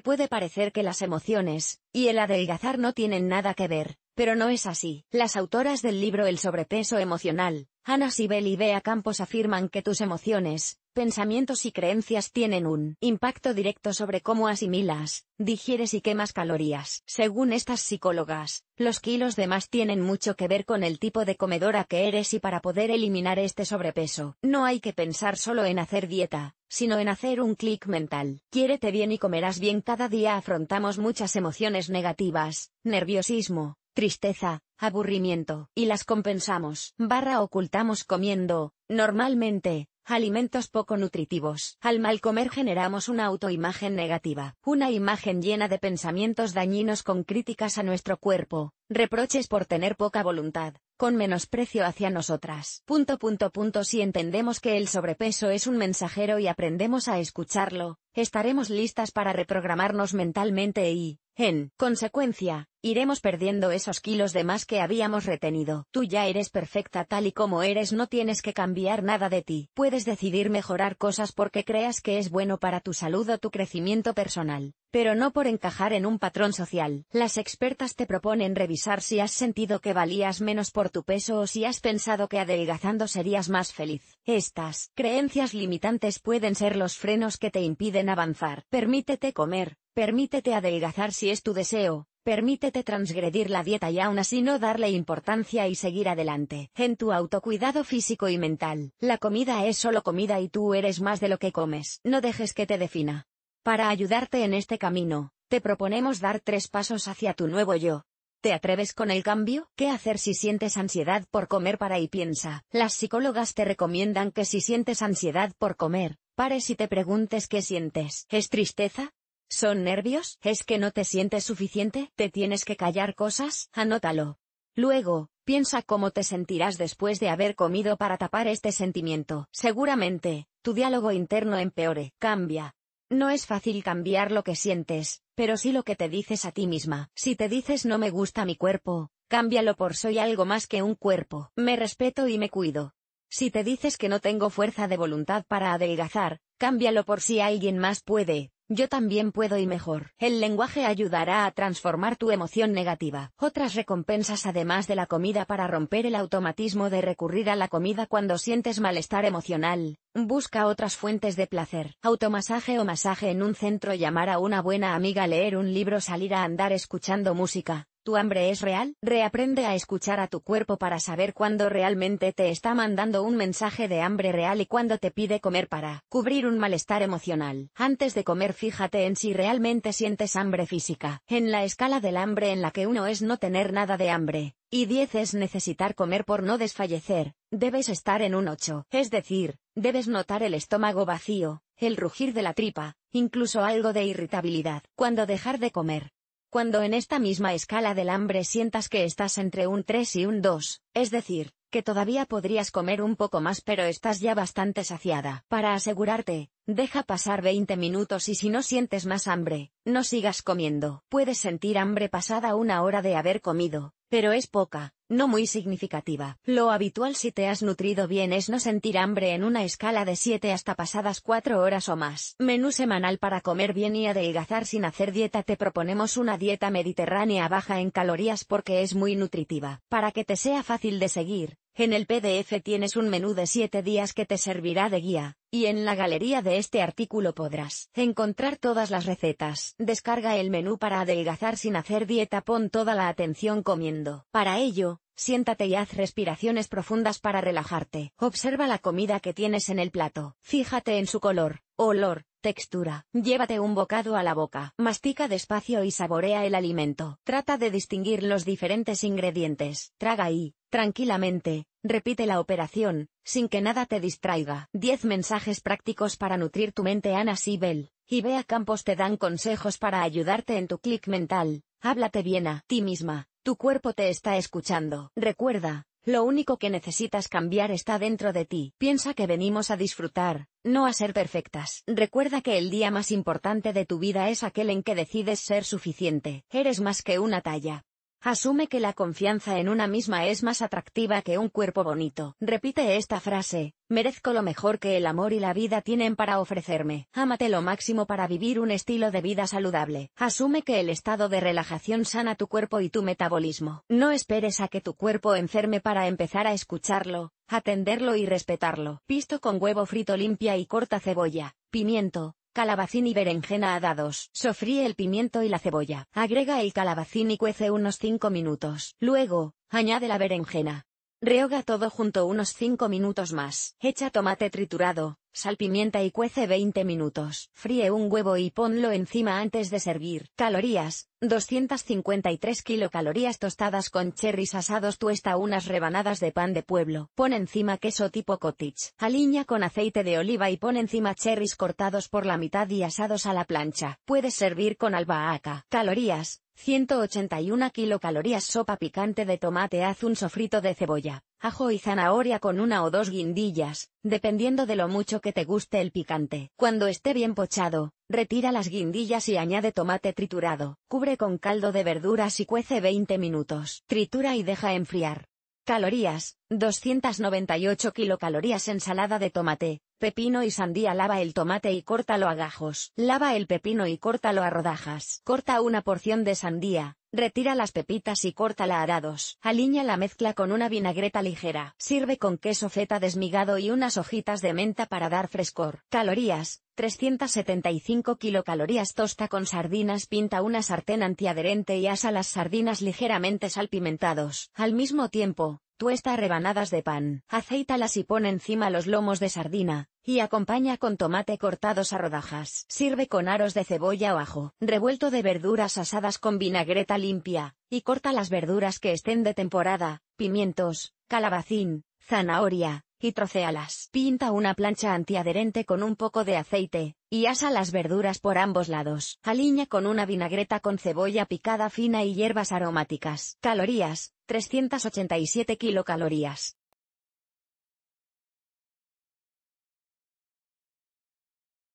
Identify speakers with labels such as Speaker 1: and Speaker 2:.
Speaker 1: puede parecer que las emociones, y el adelgazar no tienen nada que ver, pero no es así. Las autoras del libro El sobrepeso emocional, Ana Sibel y Bea Campos afirman que tus emociones, pensamientos y creencias tienen un impacto directo sobre cómo asimilas, digieres y quemas calorías. Según estas psicólogas, los kilos de más tienen mucho que ver con el tipo de comedora que eres y para poder eliminar este sobrepeso, no hay que pensar solo en hacer dieta, sino en hacer un clic mental. Quiérete bien y comerás bien cada día afrontamos muchas emociones negativas, nerviosismo, tristeza, aburrimiento, y las compensamos, barra ocultamos comiendo, normalmente, alimentos poco nutritivos. Al mal comer generamos una autoimagen negativa, una imagen llena de pensamientos dañinos con críticas a nuestro cuerpo, reproches por tener poca voluntad, con menosprecio hacia nosotras. Punto punto punto si entendemos que el sobrepeso es un mensajero y aprendemos a escucharlo, estaremos listas para reprogramarnos mentalmente y, en consecuencia, iremos perdiendo esos kilos de más que habíamos retenido. Tú ya eres perfecta tal y como eres, no tienes que cambiar nada de ti. Puedes decidir mejorar cosas porque creas que es bueno para tu salud o tu crecimiento personal, pero no por encajar en un patrón social. Las expertas te proponen revisar si has sentido que valías menos por tu peso o si has pensado que adelgazando serías más feliz. Estas creencias limitantes pueden ser los frenos que te impiden avanzar. Permítete comer, Permítete adelgazar si es tu deseo, permítete transgredir la dieta y aún así no darle importancia y seguir adelante. En tu autocuidado físico y mental, la comida es solo comida y tú eres más de lo que comes. No dejes que te defina. Para ayudarte en este camino, te proponemos dar tres pasos hacia tu nuevo yo. ¿Te atreves con el cambio? ¿Qué hacer si sientes ansiedad por comer para y piensa? Las psicólogas te recomiendan que si sientes ansiedad por comer, pares y te preguntes qué sientes. ¿Es tristeza? ¿Son nervios? ¿Es que no te sientes suficiente? ¿Te tienes que callar cosas? Anótalo. Luego, piensa cómo te sentirás después de haber comido para tapar este sentimiento. Seguramente, tu diálogo interno empeore. Cambia. No es fácil cambiar lo que sientes, pero sí lo que te dices a ti misma. Si te dices no me gusta mi cuerpo, cámbialo por soy algo más que un cuerpo. Me respeto y me cuido. Si te dices que no tengo fuerza de voluntad para adelgazar, cámbialo por si alguien más puede, yo también puedo y mejor. El lenguaje ayudará a transformar tu emoción negativa. Otras recompensas además de la comida para romper el automatismo de recurrir a la comida cuando sientes malestar emocional, Busca otras fuentes de placer, automasaje o masaje en un centro, llamar a una buena amiga, leer un libro, salir a andar escuchando música. ¿Tu hambre es real? Reaprende a escuchar a tu cuerpo para saber cuándo realmente te está mandando un mensaje de hambre real y cuándo te pide comer para cubrir un malestar emocional. Antes de comer fíjate en si realmente sientes hambre física. En la escala del hambre en la que uno es no tener nada de hambre, y 10 es necesitar comer por no desfallecer, debes estar en un 8, es decir, Debes notar el estómago vacío, el rugir de la tripa, incluso algo de irritabilidad, cuando dejar de comer. Cuando en esta misma escala del hambre sientas que estás entre un 3 y un 2, es decir, que todavía podrías comer un poco más pero estás ya bastante saciada. Para asegurarte, deja pasar 20 minutos y si no sientes más hambre, no sigas comiendo. Puedes sentir hambre pasada una hora de haber comido, pero es poca, no muy significativa. Lo habitual si te has nutrido bien es no sentir hambre en una escala de 7 hasta pasadas 4 horas o más. Menú semanal para comer bien y adelgazar sin hacer dieta te proponemos una dieta mediterránea baja en calorías porque es muy nutritiva. Para que te sea fácil de seguir, en el PDF tienes un menú de 7 días que te servirá de guía, y en la galería de este artículo podrás encontrar todas las recetas. Descarga el menú para adelgazar sin hacer dieta, pon toda la atención comiendo. Para ello, siéntate y haz respiraciones profundas para relajarte. Observa la comida que tienes en el plato. Fíjate en su color, olor, Textura. Llévate un bocado a la boca. Mastica despacio y saborea el alimento. Trata de distinguir los diferentes ingredientes. Traga y, tranquilamente, repite la operación, sin que nada te distraiga. 10 mensajes prácticos para nutrir tu mente Ana Sibel. Y Bea Campos te dan consejos para ayudarte en tu clic mental. Háblate bien a ti misma. Tu cuerpo te está escuchando. Recuerda, lo único que necesitas cambiar está dentro de ti. Piensa que venimos a disfrutar, no a ser perfectas. Recuerda que el día más importante de tu vida es aquel en que decides ser suficiente. Eres más que una talla. Asume que la confianza en una misma es más atractiva que un cuerpo bonito. Repite esta frase, merezco lo mejor que el amor y la vida tienen para ofrecerme. Ámate lo máximo para vivir un estilo de vida saludable. Asume que el estado de relajación sana tu cuerpo y tu metabolismo. No esperes a que tu cuerpo enferme para empezar a escucharlo, atenderlo y respetarlo. Pisto con huevo frito limpia y corta cebolla, pimiento, Calabacín y berenjena a dados. Sofríe el pimiento y la cebolla. Agrega el calabacín y cuece unos 5 minutos. Luego, añade la berenjena. Rehoga todo junto unos 5 minutos más. Echa tomate triturado, Salpimienta y cuece 20 minutos. Fríe un huevo y ponlo encima antes de servir. Calorías, 253 kilocalorías tostadas con cherries asados tuesta unas rebanadas de pan de pueblo. Pon encima queso tipo cottage. Aliña con aceite de oliva y pon encima cherries cortados por la mitad y asados a la plancha. Puedes servir con albahaca. Calorías, 181 kilocalorías sopa picante de tomate haz un sofrito de cebolla, ajo y zanahoria con una o dos guindillas, dependiendo de lo mucho que te guste el picante. Cuando esté bien pochado, retira las guindillas y añade tomate triturado, cubre con caldo de verduras y cuece 20 minutos. Tritura y deja enfriar. Calorías, 298 kilocalorías ensalada de tomate, pepino y sandía lava el tomate y córtalo a gajos, lava el pepino y córtalo a rodajas, corta una porción de sandía, retira las pepitas y córtala a dados, aliña la mezcla con una vinagreta ligera, sirve con queso feta desmigado y unas hojitas de menta para dar frescor. Calorías, 375 kilocalorías tosta con sardinas pinta una sartén antiadherente y asa las sardinas ligeramente salpimentados. Al mismo tiempo, tuesta rebanadas de pan, aceítalas y pone encima los lomos de sardina, y acompaña con tomate cortados a rodajas. Sirve con aros de cebolla o ajo, revuelto de verduras asadas con vinagreta limpia, y corta las verduras que estén de temporada, pimientos, calabacín, zanahoria, y trocéalas. Pinta una plancha antiadherente con un poco de aceite, y asa las verduras por ambos lados. Aliña con una vinagreta con cebolla picada fina y hierbas aromáticas. Calorías, 387 kilocalorías.